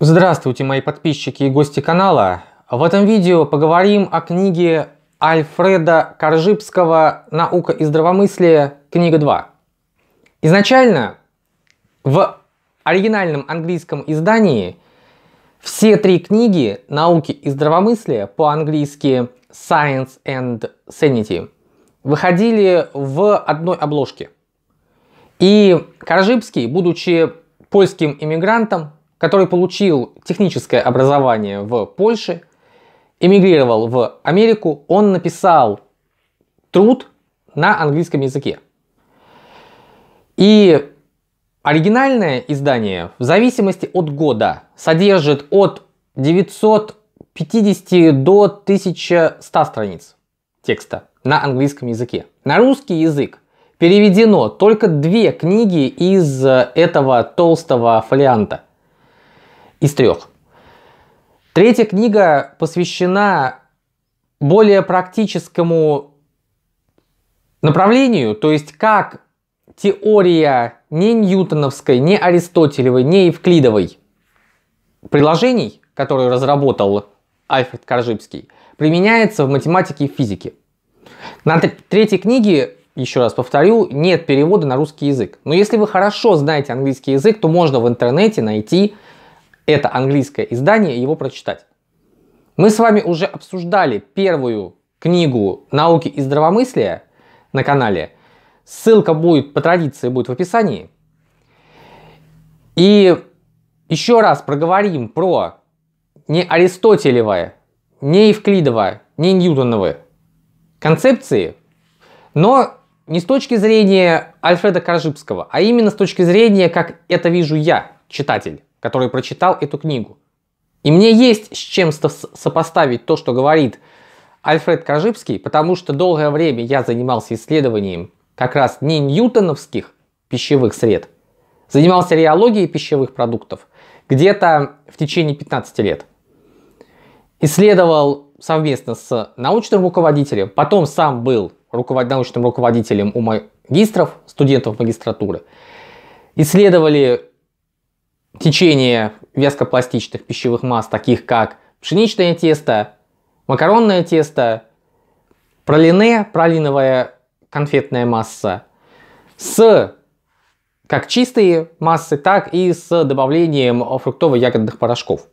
Здравствуйте, мои подписчики и гости канала. В этом видео поговорим о книге Альфреда Коржипского «Наука и здравомыслие. Книга 2». Изначально в оригинальном английском издании все три книги «Науки и здравомыслие» по-английски «Science and Sanity» выходили в одной обложке. И Коржипский, будучи польским иммигрантом, который получил техническое образование в Польше, эмигрировал в Америку, он написал труд на английском языке. И оригинальное издание в зависимости от года содержит от 950 до 1100 страниц текста на английском языке. На русский язык переведено только две книги из этого толстого фолианта из трех. Третья книга посвящена более практическому направлению, то есть как теория не ньютоновской, не аристотелевой, не евклидовой приложений, которые разработал Альфред Коржибский, применяется в математике и физике. На третьей книге, еще раз повторю, нет перевода на русский язык. Но если вы хорошо знаете английский язык, то можно в интернете найти это английское издание, его прочитать. Мы с вами уже обсуждали первую книгу «Науки и здравомыслия» на канале. Ссылка будет по традиции будет в описании. И еще раз проговорим про не аристотелевое, не евклидово, не ньютоновы концепции, но не с точки зрения Альфреда Коржибского, а именно с точки зрения, как это вижу я, читатель который прочитал эту книгу. И мне есть с чем сопоставить то, что говорит Альфред Кожибский, потому что долгое время я занимался исследованием как раз не ньютоновских пищевых сред, занимался реологией пищевых продуктов где-то в течение 15 лет. Исследовал совместно с научным руководителем, потом сам был руковод... научным руководителем у магистров, студентов магистратуры. Исследовали течение вязкопластичных пищевых масс, таких как пшеничное тесто, макаронное тесто, пролине, пролиновая конфетная масса, с как чистые массы, так и с добавлением фруктово-ягодных порошков.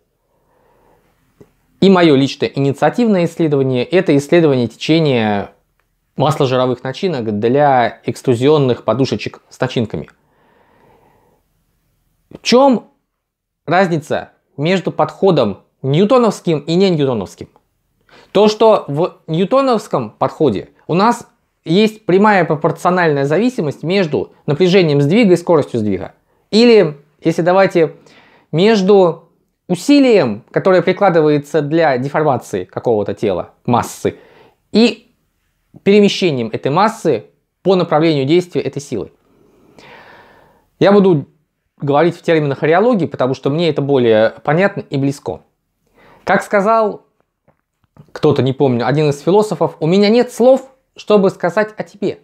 И мое личное инициативное исследование – это исследование течения масложировых начинок для экструзионных подушечек с начинками. В чем разница между подходом ньютоновским и не ньютоновским. То, что в ньютоновском подходе у нас есть прямая пропорциональная зависимость между напряжением сдвига и скоростью сдвига. Или, если давайте, между усилием, которое прикладывается для деформации какого-то тела, массы, и перемещением этой массы по направлению действия этой силы. Я буду говорить в терминах ареологии, потому что мне это более понятно и близко. Как сказал кто-то, не помню, один из философов, у меня нет слов, чтобы сказать о тебе.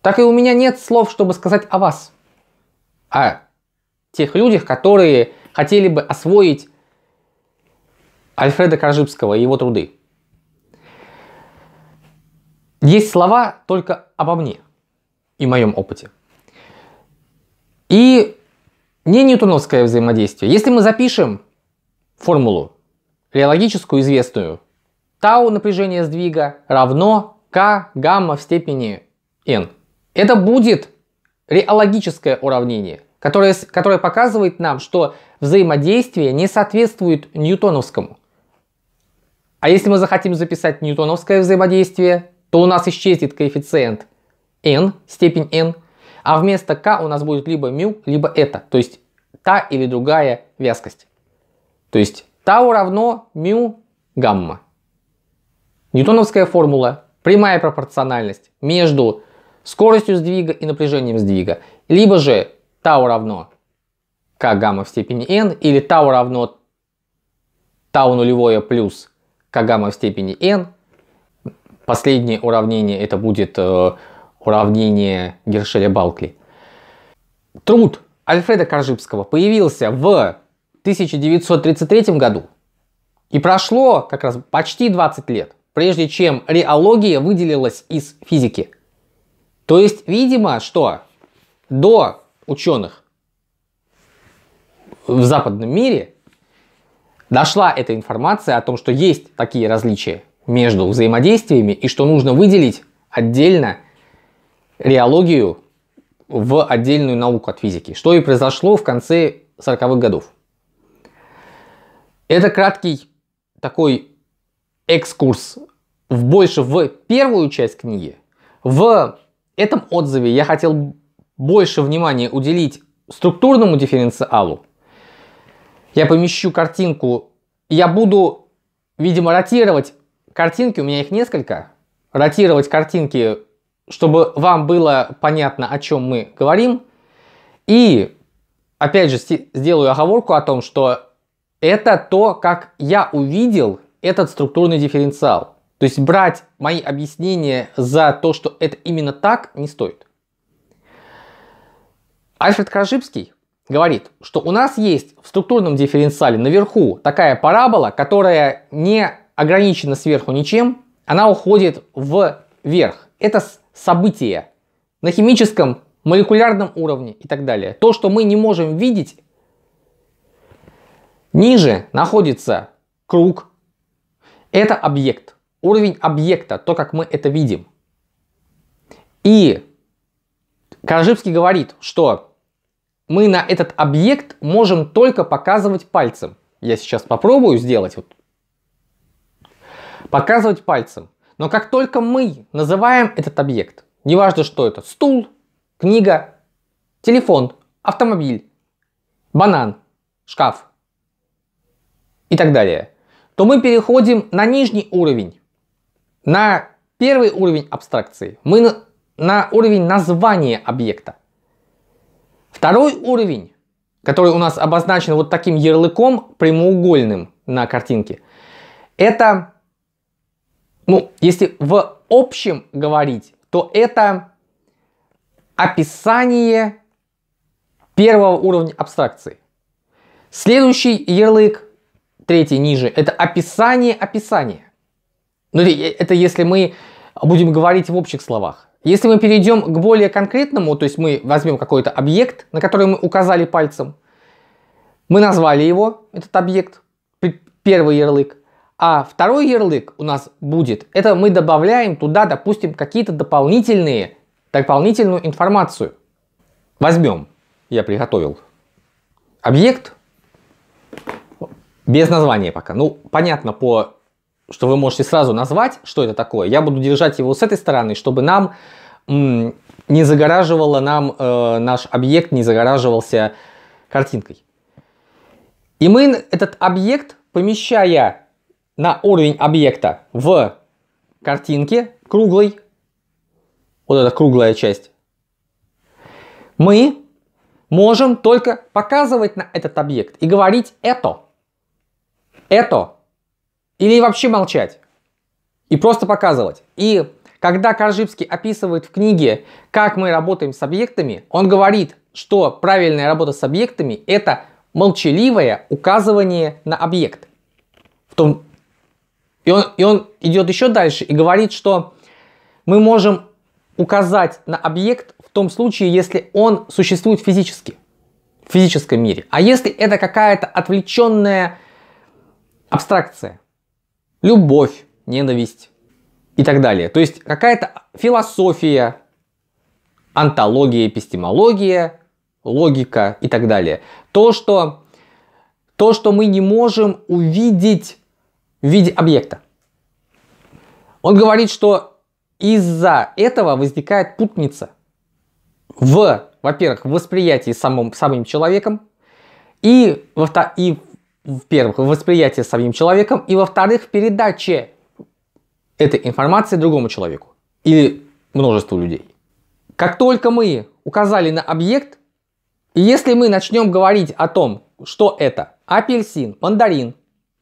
Так и у меня нет слов, чтобы сказать о вас. О тех людях, которые хотели бы освоить Альфреда Коржибского и его труды. Есть слова только обо мне и моем опыте. И не ньютоновское взаимодействие. Если мы запишем формулу реологическую известную, тау напряжение сдвига равно к гамма в степени n. Это будет реологическое уравнение, которое, которое показывает нам, что взаимодействие не соответствует ньютоновскому. А если мы захотим записать ньютоновское взаимодействие, то у нас исчезнет коэффициент n, степень n, а вместо К у нас будет либо μ, либо это, то есть та или другая вязкость. То есть тау равно μ гамма. Ньютоновская формула, прямая пропорциональность между скоростью сдвига и напряжением сдвига. Либо же тау равно к гамма в степени n, или тау равно тау нулевое плюс к гамма в степени n. Последнее уравнение это будет э, уравнение Гершеля-Балкли. Труд Альфреда Коржибского появился в 1933 году. И прошло как раз почти 20 лет, прежде чем реология выделилась из физики. То есть, видимо, что до ученых в западном мире дошла эта информация о том, что есть такие различия между взаимодействиями и что нужно выделить отдельно реологию в отдельную науку от физики, что и произошло в конце 40-х годов. Это краткий такой экскурс в больше в первую часть книги. В этом отзыве я хотел больше внимания уделить структурному дифференциалу. Я помещу картинку, я буду, видимо, ротировать картинки, у меня их несколько, ротировать картинки чтобы вам было понятно, о чем мы говорим. И, опять же, сделаю оговорку о том, что это то, как я увидел этот структурный дифференциал. То есть брать мои объяснения за то, что это именно так, не стоит. Альфред Крожипский говорит, что у нас есть в структурном дифференциале наверху такая парабола, которая не ограничена сверху ничем, она уходит вверх. Это события на химическом, молекулярном уровне и так далее. То, что мы не можем видеть, ниже находится круг. Это объект, уровень объекта, то, как мы это видим. И Каржипский говорит, что мы на этот объект можем только показывать пальцем. Я сейчас попробую сделать. Вот. Показывать пальцем. Но как только мы называем этот объект, неважно что это, стул, книга, телефон, автомобиль, банан, шкаф и так далее, то мы переходим на нижний уровень, на первый уровень абстракции, мы на, на уровень названия объекта. Второй уровень, который у нас обозначен вот таким ярлыком прямоугольным на картинке, это ну, если в общем говорить, то это описание первого уровня абстракции. Следующий ярлык, третий ниже, это описание описания. Ну, это если мы будем говорить в общих словах. Если мы перейдем к более конкретному, то есть мы возьмем какой-то объект, на который мы указали пальцем, мы назвали его, этот объект, первый ярлык. А второй ярлык у нас будет, это мы добавляем туда, допустим, какие-то дополнительные, дополнительную информацию. Возьмем, я приготовил объект без названия пока. Ну, понятно по что вы можете сразу назвать, что это такое. Я буду держать его с этой стороны, чтобы нам не загораживало нам э, наш объект, не загораживался картинкой. И мы этот объект, помещая на уровень объекта в картинке круглой, вот эта круглая часть, мы можем только показывать на этот объект и говорить это, это, или вообще молчать, и просто показывать. И когда Каржипский описывает в книге, как мы работаем с объектами, он говорит, что правильная работа с объектами – это молчаливое указывание на объект. В том и он, и он идет еще дальше и говорит, что мы можем указать на объект в том случае, если он существует физически, в физическом мире. А если это какая-то отвлеченная абстракция, любовь, ненависть и так далее. То есть какая-то философия, антология, эпистемология, логика и так далее. То, что, то, что мы не можем увидеть в виде объекта. Он говорит, что из-за этого возникает путница в, во-первых, восприятии самым, самим человеком, и, во и во-первых, в восприятии самим человеком, и, во-вторых, в передаче этой информации другому человеку или множеству людей. Как только мы указали на объект, и если мы начнем говорить о том, что это апельсин, мандарин,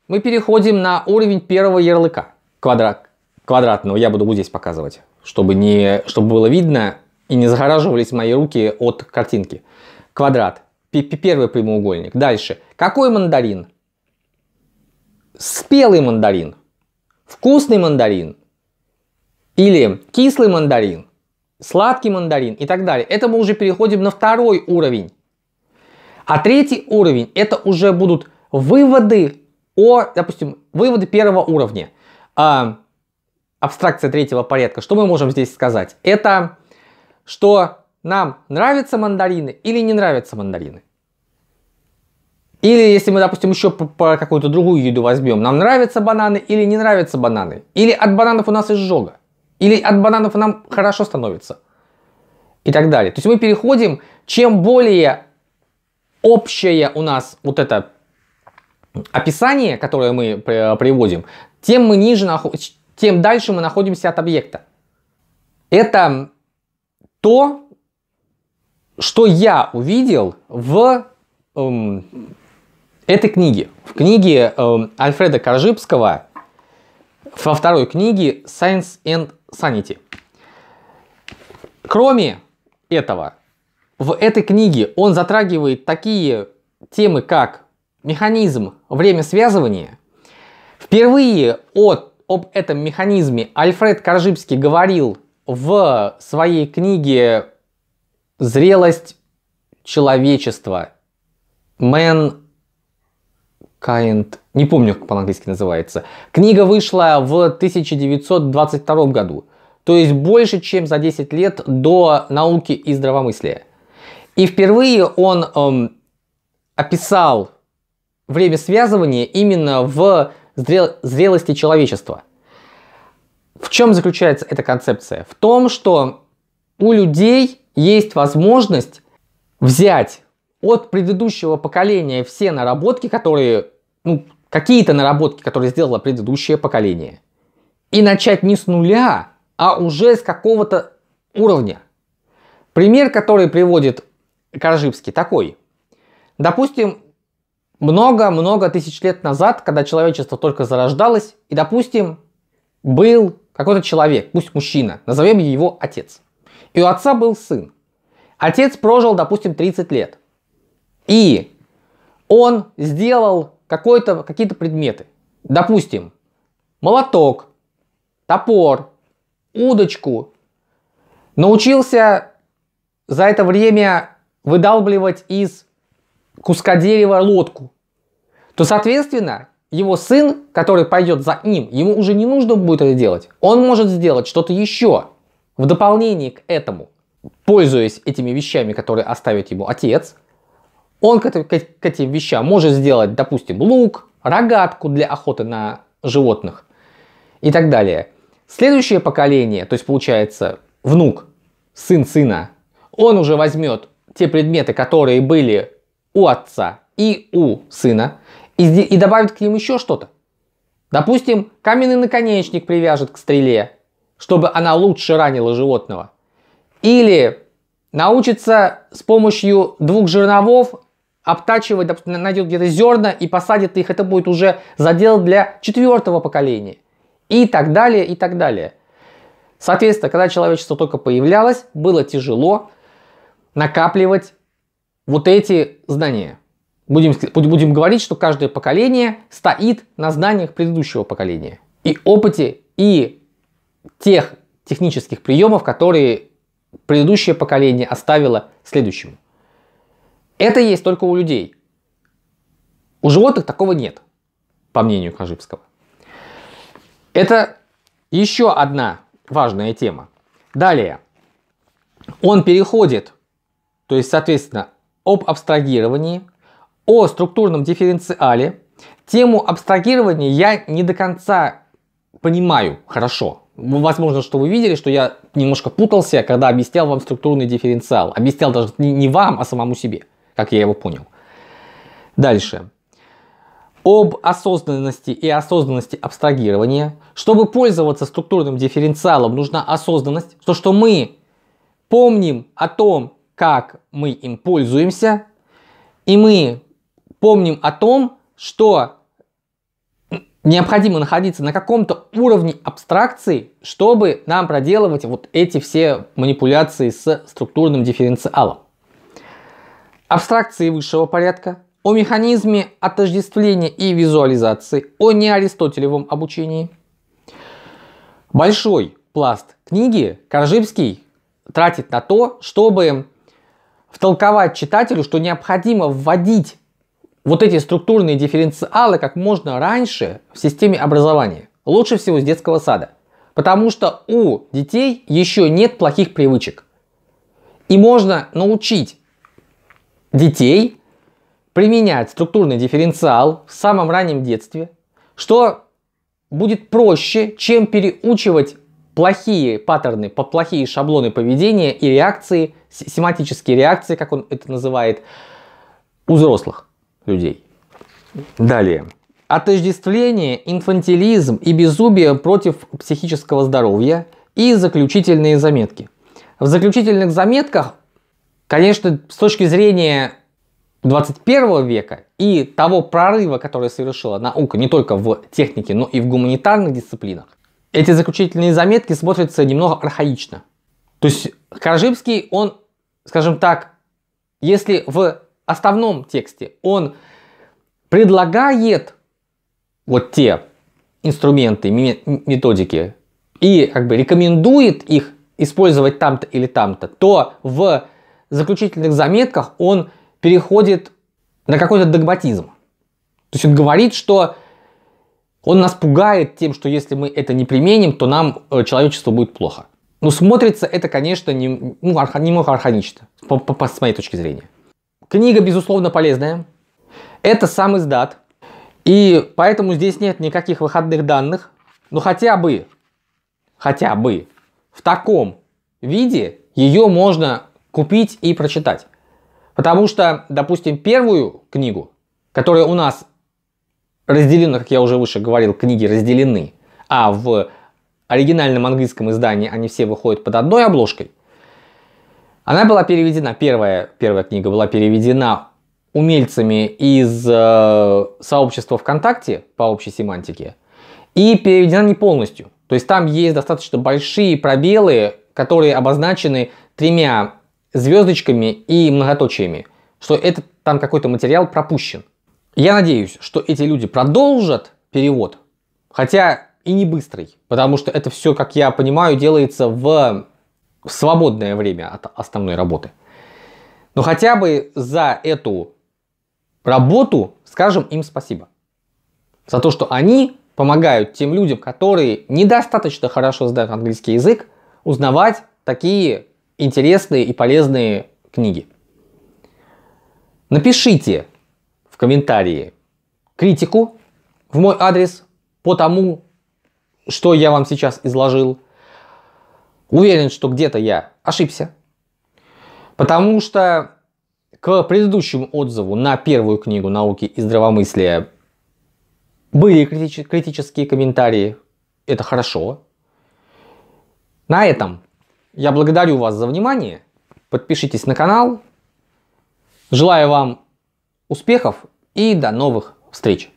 мы переходим на уровень первого ярлыка. Квадрат. Квадратного. Я буду вот здесь показывать, чтобы, не, чтобы было видно и не загораживались мои руки от картинки. Квадрат. П -п Первый прямоугольник. Дальше. Какой мандарин? Спелый мандарин. Вкусный мандарин. Или кислый мандарин. Сладкий мандарин и так далее. Это мы уже переходим на второй уровень. А третий уровень это уже будут выводы о, допустим, выводы первого уровня. А, абстракция третьего порядка. Что мы можем здесь сказать? Это что нам нравятся мандарины или не нравятся мандарины. Или если мы, допустим, еще по какую-то другую еду возьмем, нам нравятся бананы или не нравятся бананы. Или от бананов у нас изжога. Или от бананов нам хорошо становится. И так далее. То есть мы переходим, чем более общее у нас вот это описание, которое мы приводим, тем мы ниже тем дальше мы находимся от объекта. Это то, что я увидел в эм, этой книге. В книге эм, Альфреда Коржибского, во второй книге Science and Sanity. Кроме этого, в этой книге он затрагивает такие темы, как механизм время связывания. Впервые от, об этом механизме Альфред Коржибский говорил в своей книге «Зрелость человечества». Man Kind, не помню, как по-английски называется. Книга вышла в 1922 году, то есть больше, чем за 10 лет до науки и здравомыслия. И впервые он эм, описал время связывания именно в зрел зрелости человечества. В чем заключается эта концепция? В том, что у людей есть возможность взять от предыдущего поколения все наработки, которые, ну, какие-то наработки, которые сделало предыдущее поколение, и начать не с нуля, а уже с какого-то уровня. Пример, который приводит Коржибский, такой. Допустим, много-много тысяч лет назад, когда человечество только зарождалось, и, допустим, был какой-то человек, пусть мужчина, назовем его отец. И у отца был сын. Отец прожил, допустим, 30 лет. И он сделал какие-то предметы. Допустим, молоток, топор, удочку. Научился за это время выдалбливать из куска дерева лодку то, соответственно, его сын, который пойдет за ним, ему уже не нужно будет это делать. Он может сделать что-то еще в дополнение к этому. Пользуясь этими вещами, которые оставит ему отец, он к, к, к этим вещам может сделать, допустим, лук, рогатку для охоты на животных и так далее. Следующее поколение, то есть получается внук, сын сына, он уже возьмет те предметы, которые были у отца и у сына, и, и добавит к ним еще что-то. Допустим, каменный наконечник привяжет к стреле, чтобы она лучше ранила животного. Или научится с помощью двух жерновов обтачивать, допустим, найдет где-то зерна и посадит их. Это будет уже задел для четвертого поколения. И так далее, и так далее. Соответственно, когда человечество только появлялось, было тяжело накапливать вот эти знания. Будем, будем говорить, что каждое поколение стоит на знаниях предыдущего поколения. И опыте, и тех технических приемов, которые предыдущее поколение оставило следующему. Это есть только у людей. У животных такого нет, по мнению Кожибского. Это еще одна важная тема. Далее. Он переходит, то есть, соответственно, об абстрагировании – о структурном дифференциале. Тему абстрагирования я не до конца понимаю хорошо. Возможно, что вы видели, что я немножко путался, когда объяснял вам структурный дифференциал. Объяснял даже не вам, а самому себе, как я его понял. Дальше об осознанности и осознанности абстрагирования. Чтобы пользоваться структурным дифференциалом, нужна осознанность. То, что мы помним о том, как мы им пользуемся, и мы помним о том, что необходимо находиться на каком-то уровне абстракции, чтобы нам проделывать вот эти все манипуляции с структурным дифференциалом. Абстракции высшего порядка, о механизме отождествления и визуализации, о неаристотелевом обучении. Большой пласт книги Коржибский тратит на то, чтобы втолковать читателю, что необходимо вводить вот эти структурные дифференциалы как можно раньше в системе образования. Лучше всего с детского сада. Потому что у детей еще нет плохих привычек. И можно научить детей применять структурный дифференциал в самом раннем детстве, что будет проще, чем переучивать плохие паттерны, плохие шаблоны поведения и реакции, семантические реакции, как он это называет, у взрослых людей. Далее. Отождествление, инфантилизм и беззубие против психического здоровья и заключительные заметки. В заключительных заметках, конечно, с точки зрения 21 века и того прорыва, который совершила наука не только в технике, но и в гуманитарных дисциплинах, эти заключительные заметки смотрятся немного архаично. То есть Коржибский, он, скажем так, если в основном тексте он предлагает вот те инструменты, методики и как бы рекомендует их использовать там-то или там-то, то в заключительных заметках он переходит на какой-то догматизм. То есть он говорит, что он нас пугает тем, что если мы это не применим, то нам э, человечество будет плохо. Но ну, смотрится это, конечно, не, ну, арха, немного арханично, по, по, по, с моей точки зрения. Книга, безусловно, полезная. Это сам издат. И поэтому здесь нет никаких выходных данных. Но хотя бы, хотя бы в таком виде ее можно купить и прочитать. Потому что, допустим, первую книгу, которая у нас разделена, как я уже выше говорил, книги разделены, а в оригинальном английском издании они все выходят под одной обложкой – она была переведена, первая, первая книга была переведена умельцами из э, сообщества ВКонтакте по общей семантике и переведена не полностью. То есть там есть достаточно большие пробелы, которые обозначены тремя звездочками и многоточиями, что этот там какой-то материал пропущен. Я надеюсь, что эти люди продолжат перевод, хотя и не быстрый, потому что это все, как я понимаю, делается в в свободное время от основной работы. Но хотя бы за эту работу скажем им спасибо. За то, что они помогают тем людям, которые недостаточно хорошо знают английский язык, узнавать такие интересные и полезные книги. Напишите в комментарии критику в мой адрес по тому, что я вам сейчас изложил – Уверен, что где-то я ошибся, потому что к предыдущему отзыву на первую книгу «Науки и здравомыслия» были критич- критические комментарии. Это хорошо. На этом я благодарю вас за внимание. Подпишитесь на канал. Желаю вам успехов и до новых встреч!